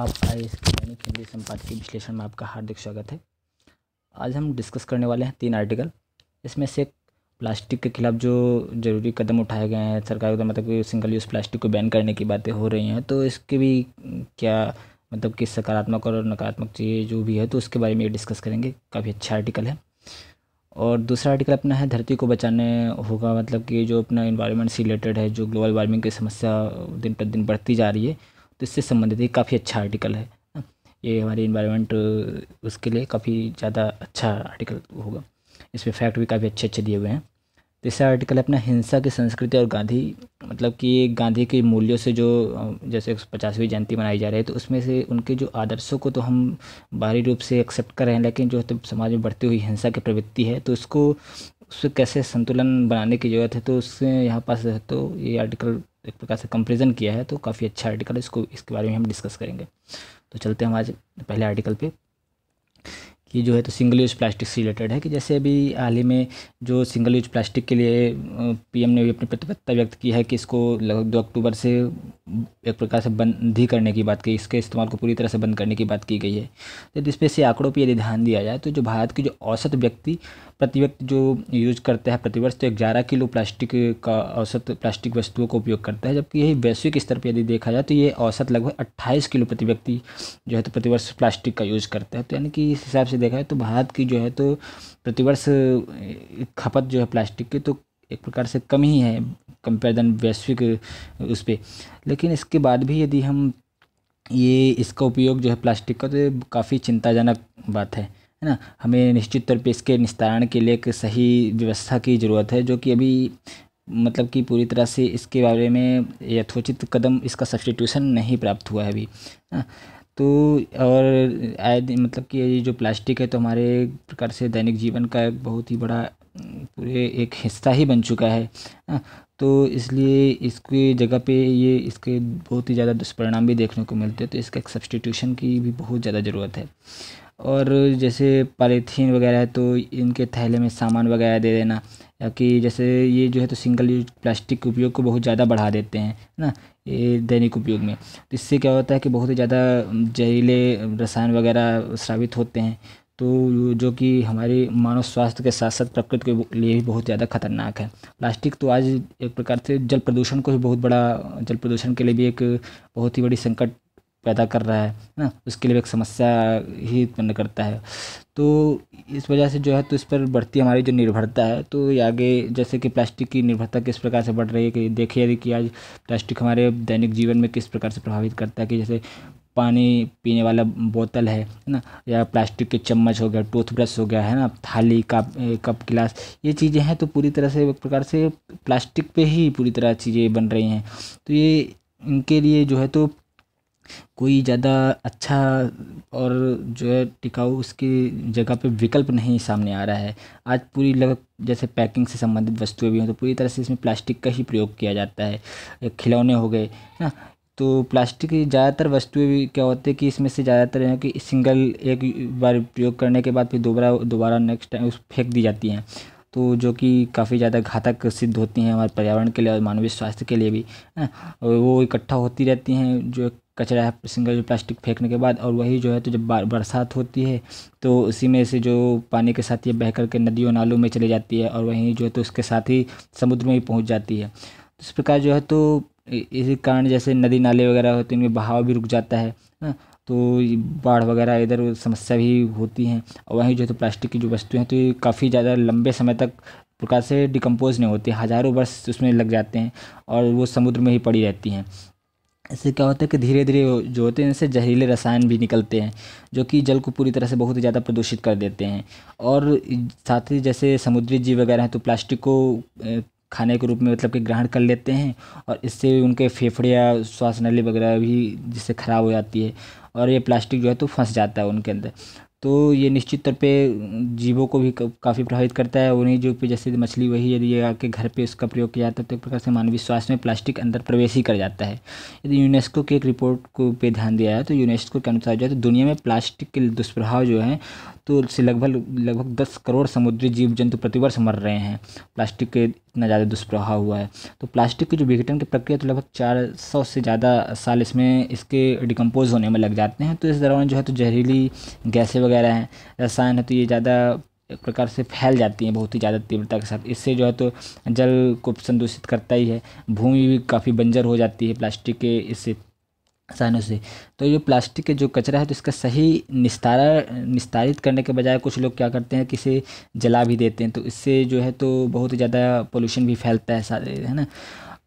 आप I S की दैनिक हिंदी विश्लेषण में आपका हार्दिक स्वागत है आज हम डिस्कस करने वाले हैं तीन आर्टिकल इसमें से प्लास्टिक के खिलाफ जो जरूरी कदम उठाए गए हैं सरकार द्वारा मतलब कि सिंगल यूज़ प्लास्टिक को बैन करने की बातें हो रही हैं तो इसके भी क्या मतलब कि सकारात्मक और नकारात्मक चीज़ें जो भी है तो उसके बारे में डिस्कस करेंगे काफ़ी अच्छा आर्टिकल है और दूसरा आर्टिकल अपना है धरती को बचाने होगा मतलब कि जो अपना इन्वायरमेंट से रिलेटेड है जो ग्लोबल वार्मिंग की समस्या दिन प्रतिदिन बढ़ती जा रही है तो इससे संबंधित ये काफ़ी अच्छा आर्टिकल है ये हमारे इन्वायरमेंट उसके लिए काफ़ी ज़्यादा अच्छा आर्टिकल होगा इसमें फैक्ट भी काफ़ी अच्छे अच्छे दिए हुए हैं तीसरा तो आर्टिकल है अपना हिंसा की संस्कृति और गांधी मतलब कि गांधी के मूल्यों से जो जैसे पचासवीं जयंती मनाई जा रही है तो उसमें से उनके जो आदर्शों को तो हम बाहरी रूप से एक्सेप्ट कर रहे हैं लेकिन जो तो समाज में बढ़ती हुई हिंसा की प्रवृत्ति है तो उसको उससे कैसे संतुलन बनाने की ज़रूरत है तो उससे यहाँ पास तो ये आर्टिकल एक प्रकार से कंपेरिजन किया है तो काफ़ी अच्छा आर्टिकल है इसको इसके बारे में हम डिस्कस करेंगे तो चलते हम आज पहले आर्टिकल पे कि जो है तो सिंगल यूज़ प्लास्टिक से रिलेटेड है कि जैसे अभी हाल ही में जो सिंगल यूज प्लास्टिक के लिए पीएम ने भी अपनी प्रतिबद्धता व्यक्त की है कि इसको लगभग दो अक्टूबर से एक प्रकार से बंद ही करने की बात की इसके इस्तेमाल को पूरी तरह से बंद करने की बात की गई है तो इस पर से आंकड़ों पर यदि ध्यान दिया जाए तो जो भारत की जो औसत व्यक्ति प्रति व्यक्ति जो यूज करता है प्रतिवर्ष तो ग्यारह किलो प्लास्टिक का औसत प्लास्टिक वस्तुओं का उपयोग करता है जबकि यही वैश्विक स्तर पर यदि देखा जाए तो ये औसत लगभग अट्ठाईस किलो प्रति व्यक्ति जो है तो प्रतिवर्ष प्लास्टिक का यूज करता है तो यानी कि इस हिसाब से देखा जाए तो भारत की जो है तो प्रतिवर्ष खपत जो है प्लास्टिक की तो एक प्रकार से कम ही है कंपेरिजन वैश्विक उस पर लेकिन इसके बाद भी यदि हम ये इसका उपयोग जो है प्लास्टिक का तो काफ़ी चिंताजनक बात है है ना हमें निश्चित तौर पर इसके निस्तारण के लिए एक सही व्यवस्था की ज़रूरत है जो कि अभी मतलब कि पूरी तरह से इसके बारे में यथोचित कदम इसका सब्सटीट्यूशन नहीं प्राप्त हुआ है अभी तो और आए मतलब कि ये जो प्लास्टिक है तो हमारे प्रकार से दैनिक जीवन का एक बहुत ही बड़ा पूरे एक हिस्सा ही बन चुका है तो इसलिए इसकी जगह पे ये इसके बहुत ही ज़्यादा दुष्परिणाम भी देखने को मिलते हैं तो इसका एक सब्सटीट्यूशन की भी बहुत ज़्यादा ज़रूरत है और जैसे पॉलीथीन वगैरह है तो इनके थैले में सामान वगैरह दे देना ताकि जैसे ये जो है तो सिंगल यूज प्लास्टिक के उपयोग को बहुत ज़्यादा बढ़ा देते हैं ना ये दैनिक उपयोग में तो इससे क्या होता है कि बहुत ही ज़्यादा जहरीले रसायन वगैरह स्रावित होते हैं तो जो कि हमारे मानव स्वास्थ्य के साथ साथ प्रकृति के लिए भी बहुत ज़्यादा खतरनाक है प्लास्टिक तो आज एक प्रकार से जल प्रदूषण को भी बहुत बड़ा जल प्रदूषण के लिए भी एक बहुत ही बड़ी संकट पैदा कर रहा है है ना उसके लिए एक समस्या ही उत्पन्न करता है तो इस वजह से जो है तो इस पर बढ़ती हमारी जो निर्भरता है तो ये आगे जैसे कि प्लास्टिक की निर्भरता किस प्रकार से बढ़ रही है कि देखिए यदि कि आज प्लास्टिक हमारे दैनिक जीवन में किस प्रकार से प्रभावित करता है कि जैसे पानी पीने वाला बोतल है ना या प्लास्टिक के चम्मच हो गया टूथब्रश हो गया है ना थाली कप कप गिलास ये चीज़ें हैं तो पूरी तरह से एक प्रकार से प्लास्टिक पे ही पूरी तरह चीज़ें बन रही हैं तो ये इनके लिए जो है तो कोई ज़्यादा अच्छा और जो है टिकाऊ उसकी जगह पे विकल्प नहीं सामने आ रहा है आज पूरी लग जैसे पैकिंग से संबंधित वस्तुएं भी हों तो पूरी तरह से इसमें प्लास्टिक का ही प्रयोग किया जाता है खिलौने हो गए है ना तो प्लास्टिक की ज़्यादातर वस्तुएं भी क्या होती है कि इसमें से ज़्यादातर है कि सिंगल एक बार प्रयोग करने के बाद फिर दोबारा दोबारा नेक्स्ट टाइम उस फेंक दी जाती हैं तो जो कि काफ़ी ज़्यादा घातक सिद्ध होती हैं हमारे पर्यावरण के लिए और मानवीय स्वास्थ्य के लिए भी और वो इकट्ठा होती रहती हैं जो कचरा सिंगल जो प्लास्टिक फेंकने के बाद और वही जो है तो जब बरसात होती है तो उसी में से जो पानी के साथ ये बह कर के नदियों नालों में चली जाती है और वहीं जो है तो उसके साथ ही समुद्र में ही पहुँच जाती है इस प्रकार जो है तो इसी कारण जैसे नदी नाले वगैरह होते हैं इनमें बहाव भी रुक जाता है ना तो बाढ़ वगैरह इधर समस्या भी होती हैं और वहीं जो है तो प्लास्टिक की जो वस्तुएँ हैं तो ये काफ़ी ज़्यादा लंबे समय तक प्रकार से डिकम्पोज नहीं होती हज़ारों वर्ष उसमें लग जाते हैं और वो समुद्र में ही पड़ी रहती हैं इससे क्या होता है कि धीरे धीरे जो होते हैं इससे जहरीले रसायन भी निकलते हैं जो कि जल को पूरी तरह से बहुत ही ज़्यादा प्रदूषित कर देते हैं और साथ ही जैसे समुद्री जीव वगैरह हैं तो प्लास्टिक को खाने के रूप में मतलब कि ग्रहण कर लेते हैं और इससे उनके फेफड़े या श्वास नली वगैरह भी जिससे ख़राब हो जाती है और ये प्लास्टिक जो है तो फंस जाता है उनके अंदर तो ये निश्चित तौर पे जीवों को भी काफ़ी प्रभावित करता है उन्हीं जो पे जैसे मछली वही यदि आके घर पे उसका प्रयोग किया जाता है तो एक प्रकार से मानवीय स्वास्थ्य में प्लास्टिक अंदर प्रवेश ही कर जाता है यदि यूनेस्को की एक रिपोर्ट को पे ध्यान दिया है तो यूनेस्को के अनुसार जो है तो दुनिया में प्लास्टिक के दुष्प्रभाव जो हैं तो उससे लगभग लगभग दस करोड़ समुद्री जीव जंतु प्रतिवर्ष मर रहे हैं प्लास्टिक के इतना ज़्यादा दुष्प्रभाव हुआ है तो प्लास्टिक की जो विघटन की प्रक्रिया तो लगभग चार सौ से ज़्यादा साल इसमें इसके डिकम्पोज होने में लग जाते हैं तो इस दौरान जो है तो जहरीली गैसें वगैरह हैं रसायन है तो ये ज़्यादा एक प्रकार से फैल जाती हैं बहुत ही ज़्यादा तीव्रता के साथ इससे जो है तो जल को संदूषित करता ही है भूमि भी काफ़ी बंजर हो जाती है प्लास्टिक के इससे आसानी से तो ये प्लास्टिक के जो कचरा है तो इसका सही निस्तारा निस्तारित करने के बजाय कुछ लोग क्या करते हैं कि इसे जला भी देते हैं तो इससे जो है तो बहुत ज़्यादा पोल्यूशन भी फैलता है सारे है ना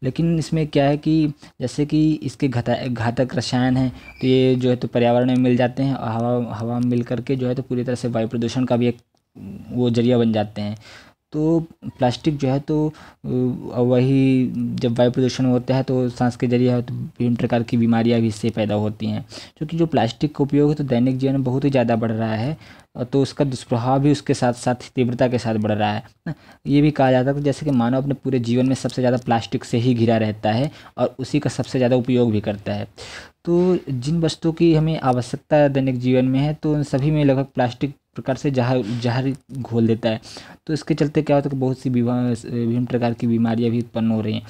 लेकिन इसमें क्या है कि जैसे कि इसके घातक रसायन हैं तो ये जो है तो पर्यावरण में मिल जाते हैं और हवा हवा में मिल करके जो है तो पूरी तरह से वायु प्रदूषण का भी एक वो जरिया बन जाते हैं तो प्लास्टिक जो है तो वही जब वायु प्रदूषण होता है तो सांस के जरिए तो विभिन्न प्रकार की बीमारियां भी इससे पैदा होती हैं क्योंकि जो प्लास्टिक का उपयोग है तो दैनिक जीवन में बहुत ही ज़्यादा बढ़ रहा है तो उसका दुष्प्रभाव भी उसके साथ साथ तीव्रता के साथ बढ़ रहा है ना ये भी कहा जाता है जैसे कि मानव अपने पूरे जीवन में सबसे ज़्यादा प्लास्टिक से ही घिरा रहता है और उसी का सबसे ज़्यादा उपयोग भी करता है तो जिन वस्तुओं की हमें आवश्यकता दैनिक जीवन में है तो उन सभी में लगभग प्लास्टिक प्रकार से जहर जहर घोल देता है तो इसके चलते क्या होता है कि बहुत सी विभिन्न प्रकार की बीमारियाँ भी उत्पन्न हो रही हैं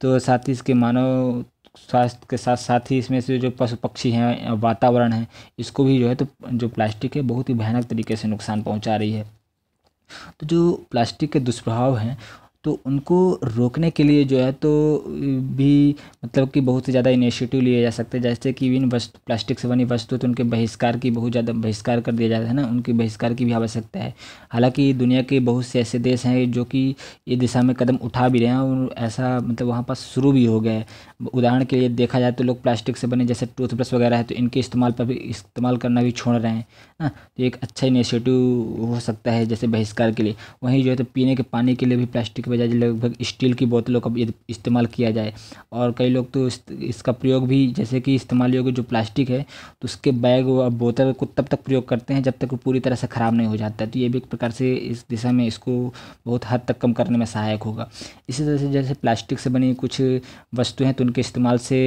तो साथ ही इसके मानव स्वास्थ्य के साथ साथ ही इसमें से जो पशु पक्षी हैं वातावरण है इसको भी जो है तो जो प्लास्टिक है बहुत ही भयानक तरीके से नुकसान पहुंचा रही है तो जो प्लास्टिक के दुष्प्रभाव हैं तो उनको रोकने के लिए जो है तो भी मतलब कि बहुत ही ज़्यादा इनिशिएटिव लिए जा सकते हैं जैसे कि इन वस्तु प्लास्टिक से बनी वस्तु तो उनके बहिष्कार की बहुत ज़्यादा बहिष्कार कर दिया जाता है ना उनकी बहिष्कार की भी आवश्यकता है हालांकि दुनिया के बहुत से ऐसे देश हैं जो कि इस दिशा में कदम उठा भी रहे हैं और ऐसा मतलब वहाँ पर शुरू भी हो गया है उदाहरण के लिए देखा जाए तो लोग प्लास्टिक से बने जैसे टूथब्रश वगैरह है तो इनके इस्तेमाल पर भी इस्तेमाल करना भी छोड़ रहे हैं ना तो एक अच्छा इनिशिएटिव हो सकता है जैसे बहिष्कार के लिए वहीं जो है तो पीने के पानी के लिए भी प्लास्टिक के बजाय लगभग स्टील की बोतलों का इस्तेमाल किया जाए और कई लोग तो इस, इसका प्रयोग भी जैसे कि इस्तेमाल योग्य जो प्लास्टिक है तो उसके बैग और बोतल को तब तक प्रयोग करते हैं जब तक वो पूरी तरह से ख़राब नहीं हो जाता तो ये भी एक प्रकार से इस दिशा में इसको बहुत हद तक कम करने में सहायक होगा इसी तरह से जैसे प्लास्टिक से बनी कुछ वस्तुएँ हैं तो उनके इस्तेमाल से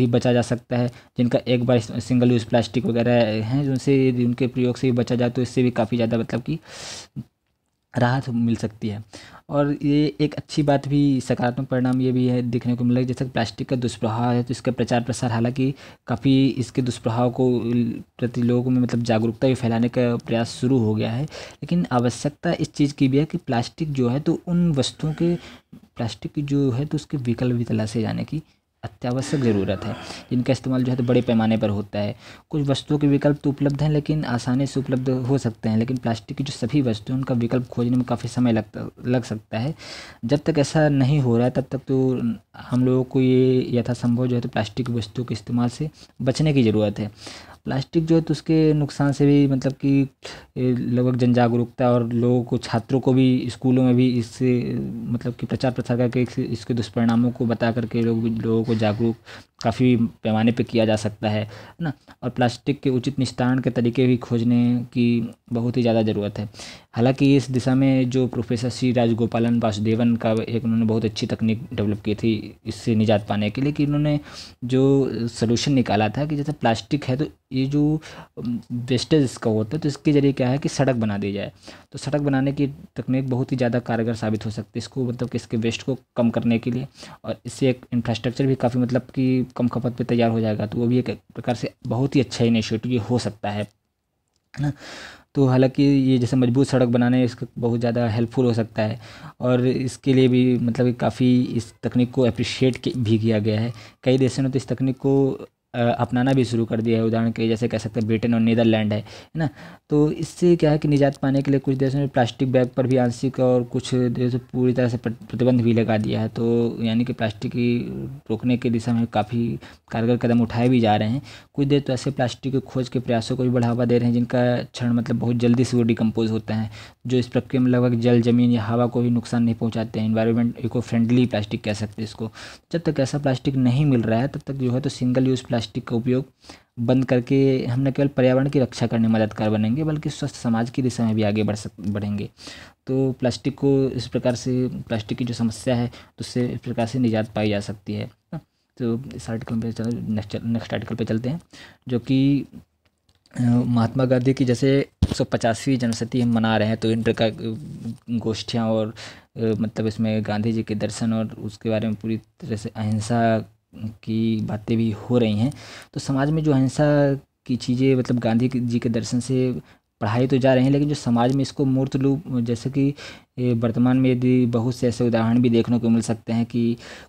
भी बचा जा सकता है जिनका एक बार सिंगल यूज़ प्लास्टिक वगैरह हैं जिनसे उनके प्रयोग से भी बचा जाए तो इससे भी काफ़ी ज़्यादा मतलब कि राहत मिल सकती है और ये एक अच्छी बात भी सकारात्मक परिणाम ये भी है देखने को मिला जैसे प्लास्टिक का दुष्प्रभाव है तो इसका प्रचार प्रसार हालांकि काफ़ी इसके दुष्प्रभाव को प्रति लोगों में मतलब जागरूकता भी फैलाने का प्रयास शुरू हो गया है लेकिन आवश्यकता इस चीज़ की भी है कि प्लास्टिक जो है तो उन वस्तुओं के प्लास्टिक जो है तो उसके विकल्प भी तलाशे जाने की अत्यावश्यक ज़रूरत है जिनका इस्तेमाल जो है तो बड़े पैमाने पर होता है कुछ वस्तुओं के विकल्प तो उपलब्ध हैं लेकिन आसानी से उपलब्ध हो सकते हैं लेकिन प्लास्टिक की जो सभी वस्तु हैं उनका विकल्प खोजने में काफ़ी समय लगता लग सकता है जब तक ऐसा नहीं हो रहा है तब तक तो हम लोगों को ये यथासंभव जो है तो प्लास्टिक वस्तुओं के इस्तेमाल से बचने की ज़रूरत है प्लास्टिक जो है तो उसके नुकसान से भी मतलब कि लगभग जन जागरूकता और लोगों को छात्रों को भी स्कूलों में भी इससे मतलब कि प्रचार प्रसार करके इसके दुष्परिणामों को बता करके लोग लोगों को जागरूक काफ़ी पैमाने पे किया जा सकता है ना और प्लास्टिक के उचित निस्तारण के तरीके भी खोजने की बहुत ही ज़्यादा ज़रूरत है हालांकि इस दिशा में जो प्रोफेसर सी राजगोपालन वासुदेवन का एक उन्होंने बहुत अच्छी तकनीक डेवलप की थी इससे निजात पाने के लिए कि उन्होंने जो सोल्यूशन निकाला था कि जैसे प्लास्टिक है तो ये जो वेस्टेज इसका होता है तो इसके ज़रिए क्या है कि सड़क बना दी जाए तो सड़क बनाने की तकनीक बहुत ही ज़्यादा कारगर साबित हो सकती है इसको मतलब कि इसके वेस्ट को कम करने के लिए और इससे एक इंफ्रास्ट्रक्चर भी काफ़ी मतलब कि कम खपत पर तैयार हो जाएगा तो वो भी एक प्रकार से बहुत ही अच्छा इनिशिएटिव ये हो सकता है ना तो हालांकि ये जैसे मजबूत सड़क बनाने इसका बहुत ज़्यादा हेल्पफुल हो सकता है और इसके लिए भी मतलब काफ़ी इस तकनीक को अप्रिशिएट भी किया गया है कई देशों ने तो इस तकनीक को अपनाना भी शुरू कर दिया है उदाहरण के लिए जैसे कह सकते हैं ब्रिटेन और नीदरलैंड है है ना तो इससे क्या है कि निजात पाने के लिए कुछ देशों ने प्लास्टिक बैग पर भी आंशिक और कुछ देशों पूरी तरह से प्रतिबंध भी लगा दिया है तो यानी कि प्लास्टिक की रोकने की दिशा में काफ़ी कारगर कदम उठाए भी जा रहे हैं कुछ देश तो ऐसे प्लास्टिक की खोज के प्रयासों को भी बढ़ावा दे रहे हैं जिनका क्षण मतलब बहुत जल्दी से वो डिकम्पोज होता है जो इस प्रक्रिया में लगभग जल जमीन या हवा को भी नुकसान नहीं पहुँचाते हैं इन्वायरमेंट इको फ्रेंडली प्लास्टिक कह सकते हैं इसको जब तक ऐसा प्लास्टिक नहीं मिल रहा है तब तक जो है तो सिंगल यूज़ प्लास्टिक प्लास्टिक का उपयोग बंद करके हम न केवल पर्यावरण की रक्षा करने में मददगार बनेंगे बल्कि स्वस्थ समाज की दिशा में भी आगे बढ़ सक बढ़ेंगे तो प्लास्टिक को इस प्रकार से प्लास्टिक की जो समस्या है तो उससे इस प्रकार से निजात पाई जा सकती है तो इस आर्टिकल पर चल नेक्स्ट नेक्स्ट आर्टिकल पर चलते हैं जो कि महात्मा गांधी की जैसे एक सौ पचासवीं जनसती हम मना रहे हैं तो इन प्रकार गोष्ठियाँ और मतलब इसमें गांधी जी के दर्शन और उसके बारे में पूरी तरह से अहिंसा की बातें भी हो रही हैं तो समाज में जो अहिंसा की चीज़ें मतलब गांधी जी के दर्शन से पढ़ाई तो जा रहे हैं लेकिन जो समाज में इसको मूर्त रूप जैसे कि वर्तमान में यदि बहुत से ऐसे उदाहरण भी देखने को मिल सकते हैं कि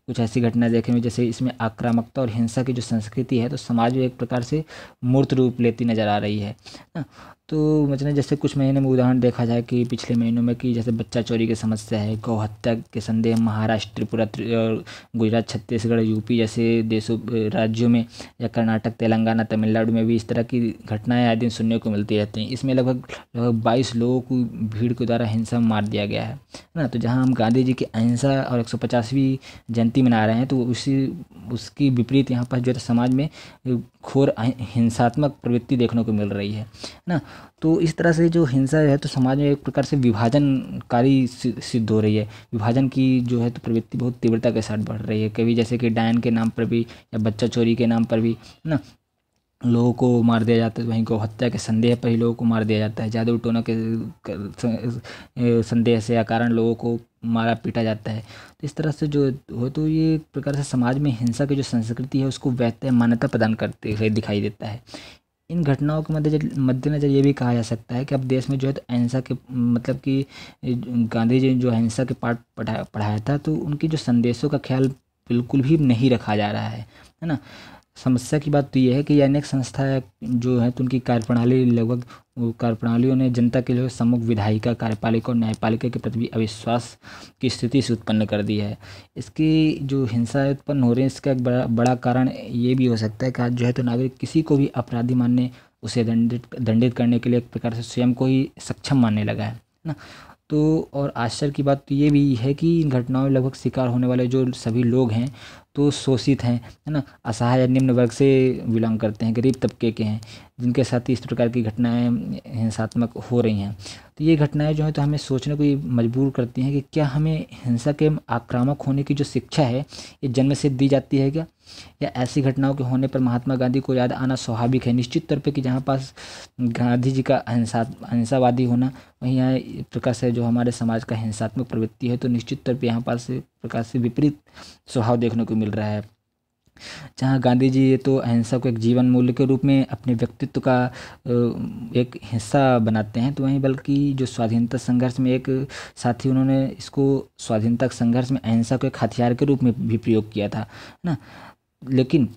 कुछ ऐसी घटना देखें जैसे इसमें आक्रामकता और हिंसा की जो संस्कृति है तो समाज में एक प्रकार से मूर्त रूप लेती नज़र आ रही है तो मतलब जैसे कुछ महीने में उदाहरण देखा जाए कि पिछले महीनों में कि जैसे बच्चा चोरी की समस्या है गौ हत्या के संदेह महाराष्ट्र त्रिपुरा गुजरात छत्तीसगढ़ यूपी जैसे देशों राज्यों में या कर्नाटक तेलंगाना तमिलनाडु में भी इस तरह की घटनाएं आए दिन सुनने को मिलती रहती हैं इसमें लगभग लगभग बाईस लोगों को भीड़ के द्वारा हिंसा मार दिया गया गया है ना तो जहाँ हम गांधी जी की अहिंसा और एक जयंती मना रहे हैं तो उसी उसकी विपरीत यहाँ पर जो है समाज में घोर हिंसात्मक प्रवृत्ति देखने को मिल रही है ना तो इस तरह से जो हिंसा है तो समाज में एक प्रकार से विभाजनकारी सिद्ध हो रही है विभाजन की जो है तो प्रवृत्ति बहुत तीव्रता के साथ बढ़ रही है कभी जैसे कि डायन के नाम पर भी या बच्चा चोरी के नाम पर भी ना लोगों को मार दिया जाता है वहीं गौहत्या के संदेह पर ही लोगों को मार दिया जाता है जादू टोना के संदेह से या कारण लोगों को मारा पीटा जाता है तो इस तरह से जो हो तो ये एक प्रकार से समाज में हिंसा की जो संस्कृति है उसको वैध मान्यता प्रदान करते हुए दिखाई देता है इन घटनाओं के मद्देनजर मद्देनज़र ये भी कहा जा सकता है कि अब देश में जो है तो अहिंसा के मतलब कि गांधी जी ने जो अहिंसा के पाठ पढ़ाया पढ़ाया था तो उनके जो संदेशों का ख्याल बिल्कुल भी नहीं रखा जा रहा है है ना समस्या की बात तो ये है कि अनेक संस्था जो है तो उनकी कार्यप्रणाली लगभग कार्यप्रणालियों ने जनता के लिए सम्मुख विधायिका कार्यपालिका और न्यायपालिका के प्रति अविश्वास की स्थिति से उत्पन्न कर दी है इसकी जो हिंसा उत्पन्न हो रही है इसका एक बड़ा बड़ा कारण ये भी हो सकता है कि आज जो है तो नागरिक किसी को भी अपराधी मानने उसे दंडित दंडित करने के लिए एक प्रकार से स्वयं को ही सक्षम मानने लगा है ना तो और आश्चर्य की बात तो ये भी है कि इन घटनाओं में लगभग शिकार होने वाले जो सभी लोग हैं तो शोषित हैं है ना असहाय या निम्न वर्ग से बिलोंग करते हैं गरीब तबके के हैं जिनके साथ इस प्रकार की घटनाएं हिंसात्मक हो रही हैं तो ये घटनाएं जो हैं तो हमें सोचने को ये मजबूर करती हैं कि क्या हमें हिंसा के आक्रामक होने की जो शिक्षा है ये जन्म से दी जाती है क्या या ऐसी घटनाओं के होने पर महात्मा गांधी को याद आना स्वाभाविक है निश्चित तौर पर कि जहाँ पास गांधी जी का हिंसा हिंसावादी होना वहीं यहाँ प्रकार से जो हमारे समाज का हिंसात्मक प्रवृत्ति है तो निश्चित तौर पर यहाँ पास प्रकार से विपरीत स्वभाव देखने को मिल रहा है जहाँ गांधी जी तो अहिंसा को एक जीवन मूल्य के रूप में अपने व्यक्तित्व का एक हिस्सा बनाते हैं तो वहीं बल्कि जो स्वाधीनता संघर्ष में एक साथ ही उन्होंने इसको स्वाधीनता संघर्ष में अहिंसा को एक हथियार के रूप में भी प्रयोग किया था ना लेकिन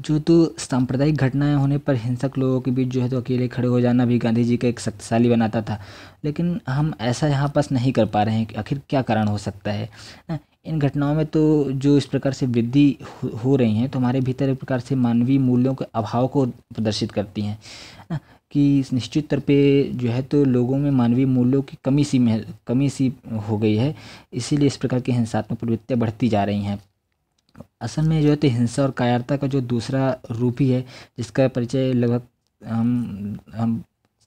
जो तो सांप्रदायिक घटनाएं होने पर हिंसक लोगों के बीच जो है तो अकेले खड़े हो जाना भी गांधी जी का एक शक्तिशाली बनाता था लेकिन हम ऐसा यहाँ पास नहीं कर पा रहे हैं कि आखिर क्या कारण हो सकता है ना इन घटनाओं में तो जो इस प्रकार से वृद्धि हो रही हैं तो हमारे भीतर एक प्रकार से मानवीय मूल्यों के अभाव को प्रदर्शित करती हैं कि निश्चित तौर पे जो है तो लोगों में मानवीय मूल्यों की कमी सी में कमी सी हो गई है इसीलिए इस प्रकार की हिंसात्मक प्रवृत्तियाँ बढ़ती जा रही हैं असल में जो है तो हिंसा और कायरता का जो दूसरा रूप ही है जिसका परिचय लगभग हम हम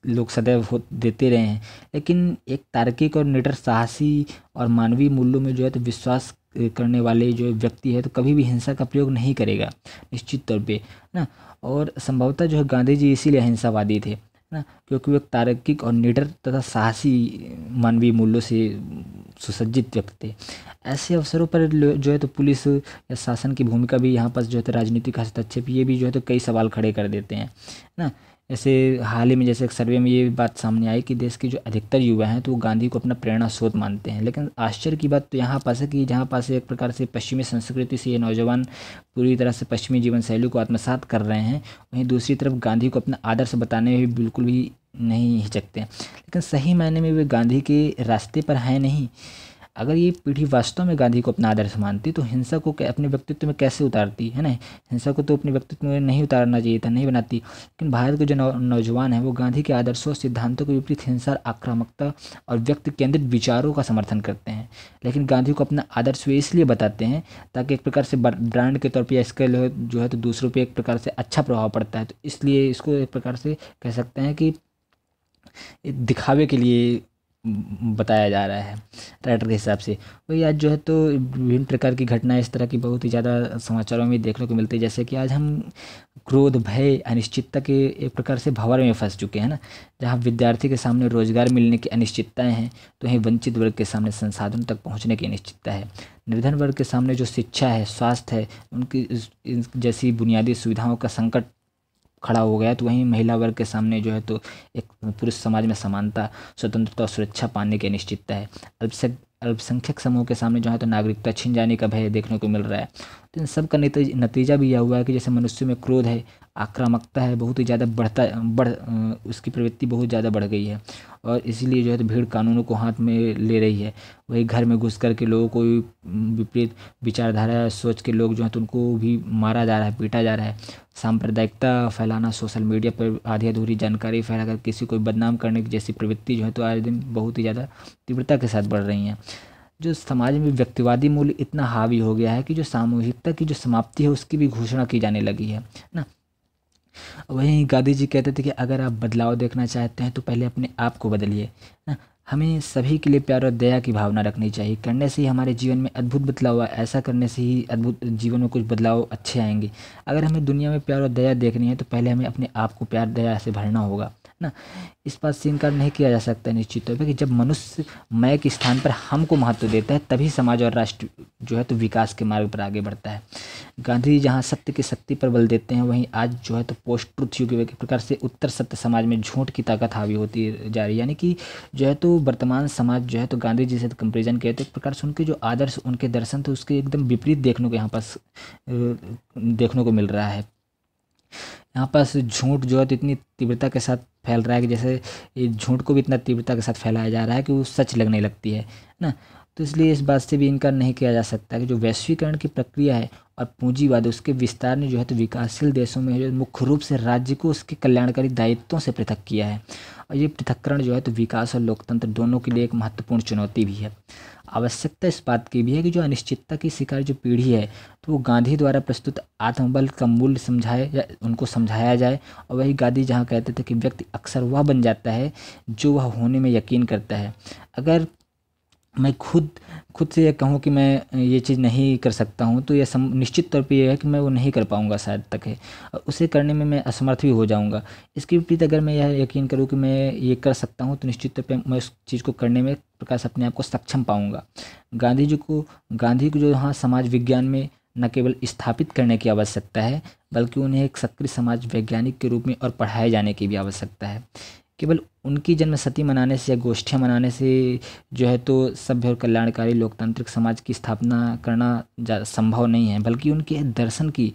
लोग सदैव हो देते रहे हैं लेकिन एक तार्किक और निडर साहसी और मानवीय मूल्यों में जो है तो विश्वास करने वाले जो व्यक्ति है तो कभी भी हिंसा का प्रयोग नहीं करेगा निश्चित तौर पे ना और संभवतः जो है गांधी जी इसीलिए हिंसावादी थे ना क्योंकि वो एक तार्किक और निडर तथा साहसी मानवीय मूल्यों से सुसज्जित व्यक्ति थे ऐसे अवसरों पर जो है तो पुलिस या शासन की भूमिका भी यहाँ पर जो है तो राजनीतिक हस्तक्षेप ये भी जो है तो कई सवाल खड़े कर देते हैं ना ऐसे हाल ही में जैसे एक सर्वे में ये बात सामने आई कि देश के जो अधिकतर युवा हैं तो वो गांधी को अपना प्रेरणा स्रोत मानते हैं लेकिन आश्चर्य की बात तो यहाँ पास है कि जहाँ पास एक प्रकार से पश्चिमी संस्कृति से ये नौजवान पूरी तरह से पश्चिमी जीवन शैली को आत्मसात कर रहे हैं वहीं दूसरी तरफ गांधी को अपना आदर्श बताने में भी बिल्कुल भी नहीं हिचकते लेकिन सही मायने में वे गांधी के रास्ते पर हैं नहीं अगर ये पीढ़ी वास्तव में गांधी को अपना आदर्श मानती तो हिंसा को अपने व्यक्तित्व में कैसे उतारती है ना हिंसा को तो अपने व्यक्तित्व में नहीं उतारना चाहिए था नहीं बनाती लेकिन भारत के जो नौजवान हैं वो गांधी के आदर्शों और सिद्धांतों के विपरीत हिंसा आक्रामकता और व्यक्ति केंद्रित विचारों का समर्थन करते हैं लेकिन गांधी को अपना आदर्श वे इसलिए बताते हैं ताकि एक प्रकार से ब्रांड के तौर पर इसके जो है तो दूसरों पर एक प्रकार से अच्छा प्रभाव पड़ता है तो इसलिए इसको एक प्रकार से कह सकते हैं कि दिखावे के लिए बताया जा रहा है राइटर के हिसाब से वही आज जो है तो विभिन्न प्रकार की घटना इस तरह की बहुत ही ज़्यादा समाचारों में देखने को मिलती है जैसे कि आज हम क्रोध भय अनिश्चितता के एक प्रकार से भंवर में फंस चुके हैं ना जहाँ विद्यार्थी के सामने रोजगार मिलने की अनिश्चितताएँ हैं तो वहीं वंचित वर्ग के सामने संसाधन तक पहुँचने की अनिश्चितता है निर्धन वर्ग के सामने जो शिक्षा है स्वास्थ्य है उनकी जैसी बुनियादी सुविधाओं का संकट खड़ा हो गया तो वहीं महिला वर्ग के सामने जो है तो एक पुरुष समाज में समानता स्वतंत्रता और सुरक्षा पाने की अनिश्चितता है अल्पसंख्यक अल्पसंख्यक समूह के सामने जो है तो नागरिकता छिन जाने का भय देखने को मिल रहा है तो इन सब का नतीजा भी यह हुआ है कि जैसे मनुष्य में क्रोध है आक्रामकता है बहुत ही ज़्यादा बढ़ता बढ़ उसकी प्रवृत्ति बहुत ज़्यादा बढ़ गई है और इसीलिए जो है तो भीड़ कानूनों को हाथ में ले रही है वही घर में घुस करके लोगों को विपरीत विचारधारा सोच के लोग जो है तो उनको भी मारा जा रहा है पीटा जा रहा है सांप्रदायिकता फैलाना सोशल मीडिया पर आधी अधूरी जानकारी फैलाकर किसी को बदनाम करने की जैसी प्रवृत्ति जो है तो आज दिन बहुत ही ज़्यादा तीव्रता के साथ बढ़ रही हैं जो समाज में व्यक्तिवादी मूल्य इतना हावी हो गया है कि जो सामूहिकता की जो समाप्ति है उसकी भी घोषणा की जाने लगी है ना वहीं गांधी जी कहते थे कि अगर आप बदलाव देखना चाहते हैं तो पहले अपने आप को बदलिए ना हमें सभी के लिए प्यार और दया की भावना रखनी चाहिए करने से ही हमारे जीवन में अद्भुत बदलाव आए ऐसा करने से ही अद्भुत जीवन में कुछ बदलाव अच्छे आएंगे अगर हमें दुनिया में प्यार और दया देखनी है तो पहले हमें अपने आप को प्यार दया से भरना होगा ना इस बात से इनकार नहीं किया जा सकता निश्चित तौर पर कि जब मनुष्य मय के स्थान पर हमको महत्व देता है तभी समाज और राष्ट्र जो है तो विकास के मार्ग पर आगे बढ़ता है गांधी जी जहाँ सत्य की शक्ति पर बल देते हैं वहीं आज जो है तो पोस्ट ट्रुथ युग के प्रकार से उत्तर सत्य समाज में झूठ की ताकत हावी होती जा रही है यानी कि जो है तो वर्तमान समाज जो है तो गांधी जी से कंपेरिजन तो किया तो एक प्रकार से उनके जो आदर्श उनके दर्शन थे तो उसके एकदम विपरीत देखने को यहाँ पास देखने को मिल रहा है यहाँ पास झूठ जो है तो इतनी तीव्रता के साथ फैल रहा है कि जैसे झूठ को भी इतना तीव्रता के साथ फैलाया जा रहा है कि वो सच लगने लगती है ना तो इसलिए इस बात से भी इनकार नहीं किया जा सकता कि जो वैश्वीकरण की प्रक्रिया है और पूंजीवाद उसके विस्तार ने जो है तो विकासशील देशों में जो मुख्य रूप से राज्य को उसके कल्याणकारी दायित्वों से पृथक किया है और ये पृथककरण जो है तो विकास और लोकतंत्र दोनों के लिए एक महत्वपूर्ण चुनौती भी है आवश्यकता इस बात की भी है कि जो अनिश्चितता की शिकार जो पीढ़ी है तो वो गांधी द्वारा प्रस्तुत आत्मबल का मूल्य समझाए या उनको समझाया जाए और वही गांधी जहाँ कहते थे कि व्यक्ति अक्सर वह बन जाता है जो वह होने में यकीन करता है अगर मैं खुद खुद से ये कहूँ कि मैं ये चीज़ नहीं कर सकता हूँ तो ये सम निश्चित तौर पे ये है कि मैं वो नहीं कर पाऊँगा शायद तक है और उसे करने में मैं असमर्थ भी हो जाऊँगा इसके विपरीत अगर मैं यह यकीन करूँ कि मैं ये कर सकता हूँ तो निश्चित तौर पे मैं उस चीज़ को करने में प्रकाश अपने आप को सक्षम पाऊँगा गांधी जी को गांधी को जो यहाँ समाज विज्ञान में न केवल स्थापित करने की आवश्यकता है बल्कि उन्हें एक सक्रिय समाज वैज्ञानिक के रूप में और पढ़ाए जाने की भी आवश्यकता है केवल उनकी जन्म सती मनाने से या गोष्ठियाँ मनाने से जो है तो सभ्य और कल्याणकारी लोकतांत्रिक समाज की स्थापना करना संभव नहीं है बल्कि उनके दर्शन की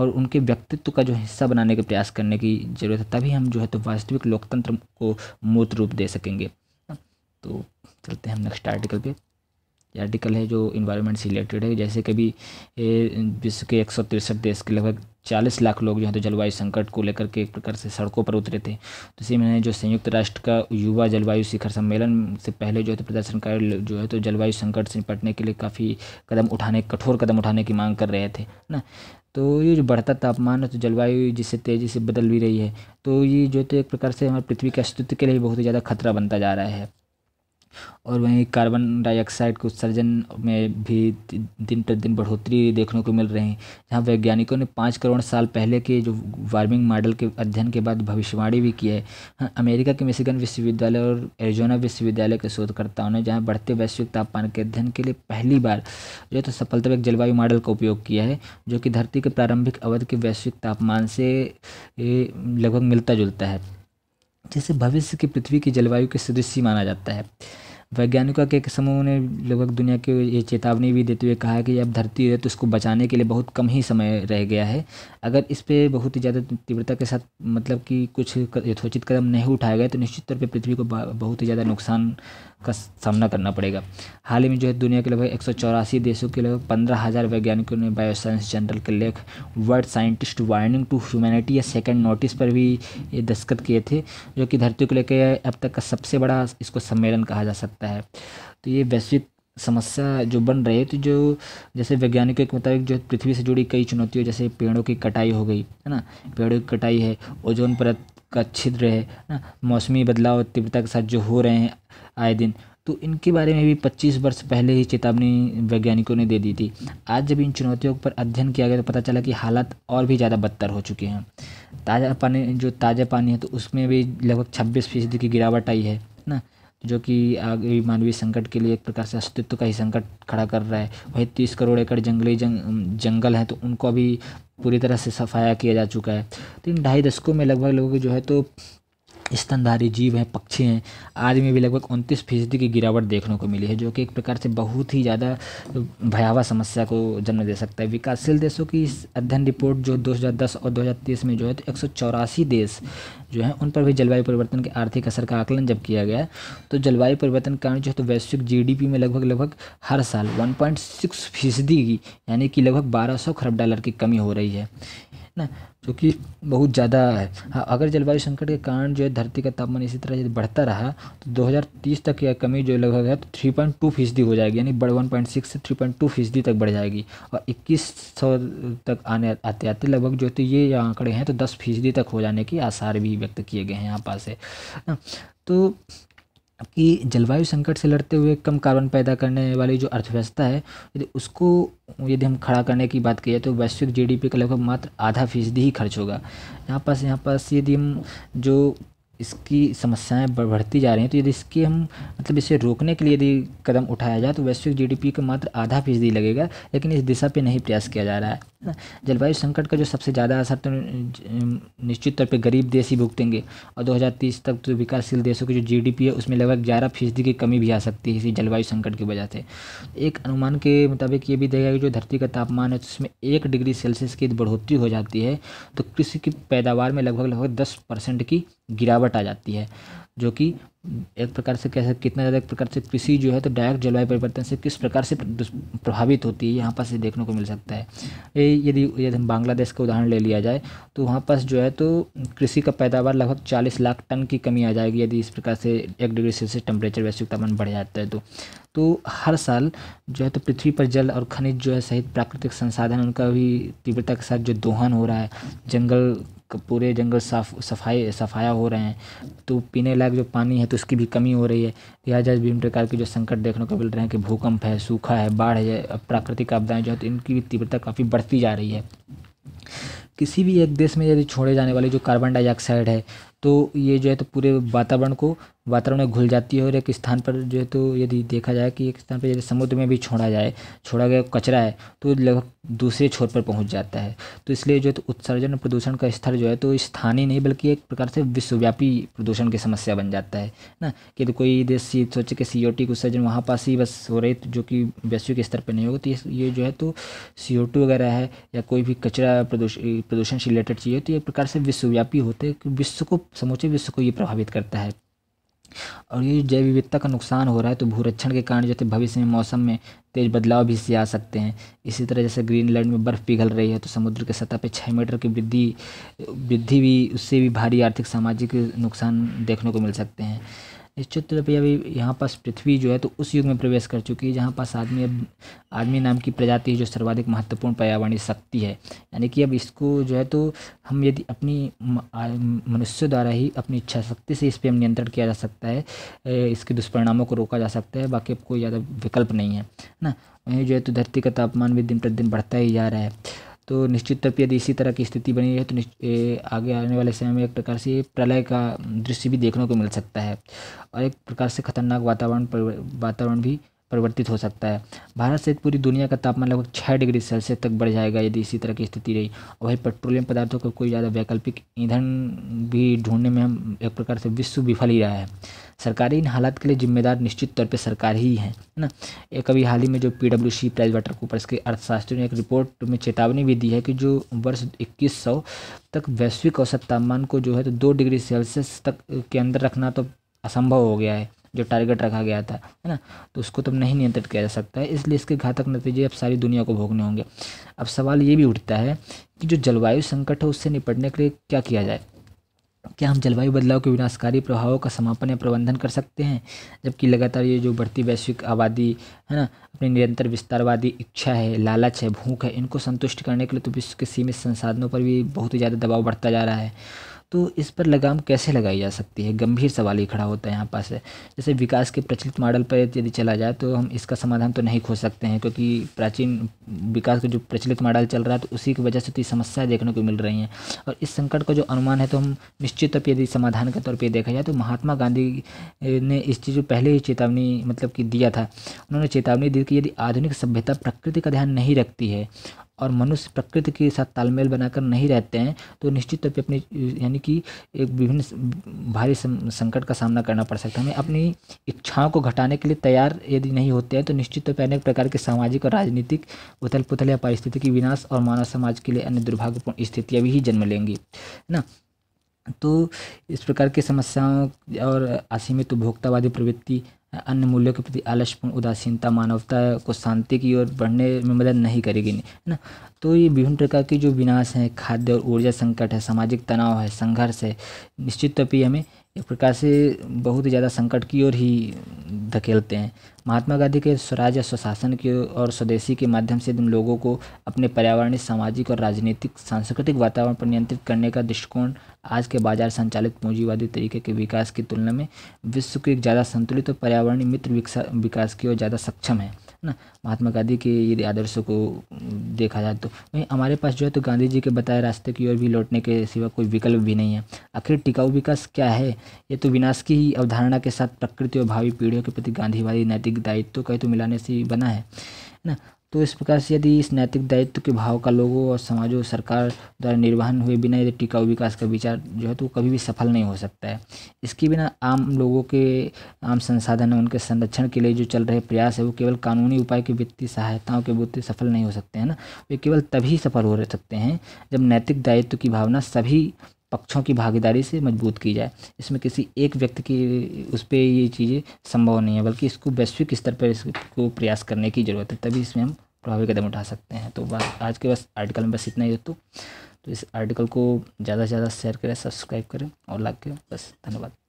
और उनके व्यक्तित्व का जो हिस्सा बनाने के प्रयास करने की ज़रूरत है तभी हम जो है तो वास्तविक लोकतंत्र को मूर्त रूप दे सकेंगे तो चलते हैं हम नेक्स्ट आर्टिकल पे आर्टिकल है जो इन्वायरमेंट से रिलेटेड है जैसे कभी विश्व के एक सौ तिरसठ देश के लगभग चालीस लाख लोग जो है तो जलवायु संकट को लेकर के एक प्रकार से सड़कों पर उतरे थे तो इसी में जो संयुक्त राष्ट्र का युवा जलवायु शिखर सम्मेलन से पहले जो है तो प्रदर्शनकारी जो है तो जलवायु संकट से निपटने के लिए काफ़ी कदम उठाने कठोर कदम उठाने की मांग कर रहे थे ना तो ये जो बढ़ता तापमान है तो जलवायु जिससे तेज़ी से बदल भी रही है तो ये जो है तो एक प्रकार से हमारे पृथ्वी के अस्तित्व के लिए बहुत ही ज़्यादा खतरा बनता जा रहा है और वहीं कार्बन डाइऑक्साइड के उत्सर्जन में भी दिन प्रतिदिन बढ़ोतरी देखने को मिल रही है जहाँ वैज्ञानिकों ने पाँच करोड़ साल पहले के जो वार्मिंग मॉडल के अध्ययन के बाद भविष्यवाणी भी की है हाँ, अमेरिका के मिशिगन विश्वविद्यालय और एरिजोना विश्वविद्यालय के शोधकर्ताओं ने जहाँ बढ़ते वैश्विक तापमान के अध्ययन के लिए पहली बार जो तो सफलतापूर्वक जलवायु मॉडल का उपयोग किया है जो कि धरती के प्रारंभिक अवधि के वैश्विक तापमान से लगभग मिलता जुलता है जिसे भविष्य की पृथ्वी की जलवायु के सदृश माना जाता है वैज्ञानिकों के एक समूह ने लगभग दुनिया को ये चेतावनी भी देते हुए कहा है कि अब धरती है तो इसको बचाने के लिए बहुत कम ही समय रह गया है अगर इस पर बहुत ही ज़्यादा तीव्रता के साथ मतलब कि कुछ यथोचित कदम नहीं उठाए गए तो निश्चित तौर पर पृथ्वी को बहुत ही ज़्यादा नुकसान का सामना करना पड़ेगा हाल ही में जो है दुनिया के लगभग एक देशों के लगभग पंद्रह हज़ार वैज्ञानिकों ने बायोसाइंस जनरल के लेख world scientist warning to humanity या सेकेंड नोटिस पर भी ये दस्तखत किए थे जो कि धरती को लेकर अब तक का सबसे बड़ा इसको सम्मेलन कहा जा सकता है तो ये वैश्विक समस्या जो बन रही है तो जो जैसे वैज्ञानिकों के मुताबिक जो पृथ्वी से जुड़ी कई चुनौतियों जैसे पेड़ों की कटाई हो गई है ना पेड़ों की कटाई है ओजोन परत का छिद्र है ना मौसमी बदलाव तीव्रता के साथ जो हो रहे हैं आए दिन तो इनके बारे में भी 25 वर्ष पहले ही चेतावनी वैज्ञानिकों ने दे दी थी आज जब इन चुनौतियों पर अध्ययन किया गया तो पता चला कि हालात और भी ज़्यादा बदतर हो चुके हैं ताज़ा पानी जो ताज़ा पानी है तो उसमें भी लगभग छब्बीस फीसदी की गिरावट आई है ना जो कि आगे मानवीय संकट के लिए एक प्रकार से अस्तित्व का ही संकट खड़ा कर रहा है वही तीस करोड़ एकड़ जंगली जंग जंगल हैं तो उनको अभी पूरी तरह से सफाया किया जा चुका है तो इन ढाई दशकों में लगभग लोगों की जो है तो स्तनधारी जीव हैं पक्षी हैं आदि में भी लगभग उनतीस फीसदी की गिरावट देखने को मिली है जो कि एक प्रकार से बहुत ही ज़्यादा भयावह समस्या को जन्म दे सकता है विकासशील देशों की इस अध्ययन रिपोर्ट जो 2010 और 2030 में जो है तो एक देश जो है उन पर भी जलवायु परिवर्तन के आर्थिक असर का आकलन जब किया गया तो जलवायु परिवर्तन कारण जो है तो वैश्विक जी में लगभग लगभग हर साल वन फीसदी की यानी कि लगभग सौ खरब डॉलर की कमी हो रही है ना जो कि बहुत ज़्यादा है हाँ अगर जलवायु संकट के कारण जो है धरती का तापमान इसी तरह यदि बढ़ता रहा तो 2030 तक यह कमी जो लगभग है तो थ्री पॉइंट टू फीसदी हो जाएगी यानी बढ़ वन पॉइंट सिक्स से थ्री पॉइंट टू फीसदी तक बढ़ जाएगी और इक्कीस सौ तक आने आते आते लगभग जो तो ये आंकड़े हैं तो दस फीसदी तक हो जाने के आसार भी व्यक्त किए गए हैं यहाँ पास है हाँ, ना तो कि जलवायु संकट से लड़ते हुए कम कार्बन पैदा करने वाली जो अर्थव्यवस्था है यदि उसको यदि हम खड़ा करने की बात की जाए तो वैश्विक जीडीपी का लगभग मात्र आधा फीसदी ही खर्च होगा यहाँ पास यहाँ पास यदि हम जो इसकी समस्याएं बढ़ती जा रही हैं तो यदि इसकी हम मतलब इसे रोकने के लिए यदि कदम उठाया जाए तो वैश्विक जीडीपी का मात्र आधा फीसदी लगेगा लेकिन इस दिशा पे नहीं प्रयास किया जा रहा है जलवायु संकट का जो सबसे ज़्यादा असर तो निश्चित तौर पे गरीब देश ही भुगतेंगे और 2030 तक तो विकासशील देशों की जो जी है उसमें लगभग ग्यारह फीसदी की कमी भी आ सकती है इसी जलवायु संकट की वजह से एक अनुमान के मुताबिक ये भी देगा कि जो धरती का तापमान है तो उसमें एक डिग्री सेल्सियस की बढ़ोतरी हो जाती है तो कृषि की पैदावार में लगभग लगभग दस परसेंट की गिरावट आ जाती है जो कि एक प्रकार से कैसे कितना ज़्यादा एक प्रकार से कृषि जो है तो डायरेक्ट जलवायु परिवर्तन से किस प्रकार से प्रभावित होती है यहाँ पर से देखने को मिल सकता है ये यदि यदि हम बांग्लादेश का उदाहरण ले लिया जाए तो वहाँ पास जो है तो कृषि का पैदावार लगभग 40 लाख टन की कमी आ जाएगी यदि इस प्रकार से एक डिग्री सेल्सियस टेम्परेचर वैश्विक तापमान बढ़ जाता है तो तो हर साल जो है तो पृथ्वी पर जल और खनिज जो है सहित प्राकृतिक संसाधन उनका भी तीव्रता के साथ जो दोहन हो रहा है जंगल पूरे जंगल साफ सफाई सफाया हो रहे हैं तो पीने लायक जो पानी है तो उसकी भी कमी हो रही है लिहाजा विभिन्न प्रकार के जो संकट देखने को मिल रहे हैं कि भूकंप है सूखा है बाढ़ है प्राकृतिक आपदाएँ जो है तो इनकी भी तीव्रता काफ़ी बढ़ती जा रही है किसी भी एक देश में यदि छोड़े जाने वाले जो कार्बन डाइऑक्साइड है तो ये जो है तो पूरे वातावरण को वातावरण में घुल जाती है और एक स्थान पर जो है तो यदि देखा जाए कि एक स्थान पर यदि समुद्र में भी छोड़ा जाए छोड़ा गया कचरा है तो लगभग दूसरे छोर पर पहुँच जाता है तो इसलिए जो है तो उत्सर्जन प्रदूषण का स्तर जो है तो स्थानीय नहीं बल्कि एक प्रकार से विश्वव्यापी प्रदूषण की समस्या बन जाता है ना कि तो कोई देश सोचे कि सी ओ टी उत्सर्जन वहाँ पास ही बस हो रही जो कि वैश्विक स्तर पर नहीं होगा तो ये जो है तो सी ओ टी वगैरह है या कोई भी कचरा प्रदूषण से रिलेटेड चीज़ है तो एक प्रकार से विश्वव्यापी होते हैं विश्व को समूचे विश्व को ये प्रभावित करता है और ये जैव विविधता का नुकसान हो रहा है तो भूरक्षण के कारण जैसे भविष्य में मौसम में तेज बदलाव भी से आ सकते हैं इसी तरह जैसे ग्रीनलैंड में बर्फ़ पिघल रही है तो समुद्र के सतह पर छः मीटर की वृद्धि वृद्धि भी उससे भी भारी आर्थिक सामाजिक नुकसान देखने को मिल सकते हैं चित्र पे अभी यहाँ पास पृथ्वी जो है तो उस युग में प्रवेश कर चुकी है जहाँ पास आदमी अब आदमी नाम की प्रजाति जो सर्वाधिक महत्वपूर्ण पर्यावरणीय शक्ति है यानी कि अब इसको जो है तो हम यदि अपनी मनुष्य द्वारा ही अपनी इच्छा शक्ति से इस पर हम नियंत्रण किया जा सकता है इसके दुष्परिणामों को रोका जा सकता है बाकी अब कोई ज़्यादा विकल्प नहीं है ना वहीं जो है तो धरती का तापमान भी दिन प्रतिदिन बढ़ता ही जा रहा है तो निश्चित तौर पर यदि इसी तरह की स्थिति बनी है तो आगे आने वाले समय में एक प्रकार से प्रलय का दृश्य भी देखने को मिल सकता है और एक प्रकार से खतरनाक वातावरण वातावरण भी परिवर्तित हो सकता है भारत सहित पूरी दुनिया का तापमान लगभग छः डिग्री सेल्सियस तक बढ़ जाएगा यदि इसी तरह की स्थिति रही और वही पेट्रोलियम पदार्थों का को कोई ज़्यादा वैकल्पिक ईंधन भी ढूंढने में हम एक प्रकार से विश्व विफल ही रहा है सरकारी इन हालात के लिए जिम्मेदार निश्चित तौर पर सरकार ही है ना एक अभी हाल ही में जो P W C price water Cooper इसके अर्थशास्त्रियों ने एक रिपोर्ट में चेतावनी भी दी है कि जो वर्ष इक्कीस सौ तक वैश्विक औसत तापमान को जो है तो दो डिग्री सेल्सियस तक के अंदर रखना तो असंभव हो गया है जो टारगेट रखा गया था है ना तो उसको तब नहीं नियंत्रित किया जा सकता है इसलिए इसके घातक नतीजे अब सारी दुनिया को भोगने होंगे अब सवाल ये भी उठता है कि जो जलवायु संकट है उससे निपटने के लिए क्या किया जाए क्या हम जलवायु बदलाव के विनाशकारी प्रभावों का समापन या प्रबंधन कर सकते हैं जबकि लगातार ये जो बढ़ती वैश्विक आबादी है ना अपनी निरंतर विस्तारवादी इच्छा है लालच है भूख है इनको संतुष्ट करने के लिए तो विश्व के सीमित संसाधनों पर भी बहुत ही ज़्यादा दबाव बढ़ता जा रहा है तो इस पर लगाम कैसे लगाई जा सकती है गंभीर सवाल ही खड़ा होता है यहाँ पास जैसे विकास के प्रचलित मॉडल पर यदि चला जाए तो हम इसका समाधान तो नहीं खोज सकते हैं क्योंकि प्राचीन विकास का जो प्रचलित मॉडल चल रहा है तो उसी की वजह से तो समस्याएं समस्याएँ देखने को मिल रही हैं और इस संकट का जो अनुमान है तो हम निश्चित तौर पर यदि समाधान के तौर पर देखा जाए तो महात्मा गांधी ने इस चीज़ को पहले ही चेतावनी मतलब कि दिया था उन्होंने चेतावनी दी कि यदि आधुनिक सभ्यता प्रकृति का ध्यान नहीं रखती है और मनुष्य प्रकृति के साथ तालमेल बनाकर नहीं रहते हैं तो निश्चित तौर पर अपनी यानी कि एक विभिन्न भारी संकट का सामना करना पड़ सकता है हमें अपनी इच्छाओं को घटाने के लिए तैयार यदि नहीं होते हैं तो निश्चित तौर पर अनेक प्रकार के सामाजिक और राजनीतिक उथल पुथल या पारिस्थितिकी विनाश और मानव समाज के लिए अन्य दुर्भाग्यपूर्ण स्थितियाँ भी जन्म लेंगी है ना तो इस प्रकार की समस्याओं और असीमित उपभोक्तावादी प्रवृत्ति अन्य मूल्यों के प्रति आलसपूर्ण उदासीनता मानवता को शांति की ओर बढ़ने में मदद नहीं करेगी है ना तो ये विभिन्न प्रकार की जो विनाश हैं खाद्य और ऊर्जा संकट है सामाजिक तनाव है संघर्ष है निश्चित तौर पर हमें एक प्रकार से बहुत ही ज़्यादा संकट की ओर ही धकेलते हैं महात्मा गांधी के स्वराज या स्वशासन के और स्वदेशी के माध्यम से इन लोगों को अपने पर्यावरणीय सामाजिक और राजनीतिक सांस्कृतिक वातावरण पर नियंत्रित करने का दृष्टिकोण आज के बाजार संचालित पूंजीवादी तरीके के विकास की तुलना में विश्व के एक ज़्यादा संतुलित और पर्यावरणीय मित्र विकास की ओर ज़्यादा सक्षम है ना महात्मा गांधी के यदि आदर्शों को देखा जाए तो वहीं हमारे पास जो है तो गांधी जी के बताए रास्ते की ओर भी लौटने के सिवा कोई विकल्प भी नहीं है आखिर टिकाऊ विकास क्या है ये तो विनाश की ही अवधारणा के साथ प्रकृति और भावी पीढ़ियों के प्रति गांधीवादी नैतिक दायित्व का तो मिलाने से ही बना है ना तो इस प्रकार से यदि इस नैतिक दायित्व के भाव का लोगों और समाजों सरकार द्वारा निर्वहन हुए बिना यदि टिकाऊ विकास का विचार जो है तो वो कभी भी सफल नहीं हो सकता है इसके बिना आम लोगों के आम संसाधन उनके संरक्षण के लिए जो चल रहे प्रयास है वो केवल कानूनी उपाय की वित्तीय सहायताओं के बुद्धि सफल नहीं हो सकते हैं ना वे केवल तभी सफल हो सकते हैं जब नैतिक दायित्व की भावना सभी पक्षों की भागीदारी से मजबूत की जाए इसमें किसी एक व्यक्ति की उस पर ये चीज़ें संभव नहीं है बल्कि इसको वैश्विक स्तर पर इसको प्रयास करने की ज़रूरत है तभी इसमें हम प्रभावी कदम उठा सकते हैं तो बस आज के बस आर्टिकल में बस इतना ही हो तो, तो इस आर्टिकल को ज़्यादा से ज़्यादा शेयर करें सब्सक्राइब करें और लाइक करें बस धन्यवाद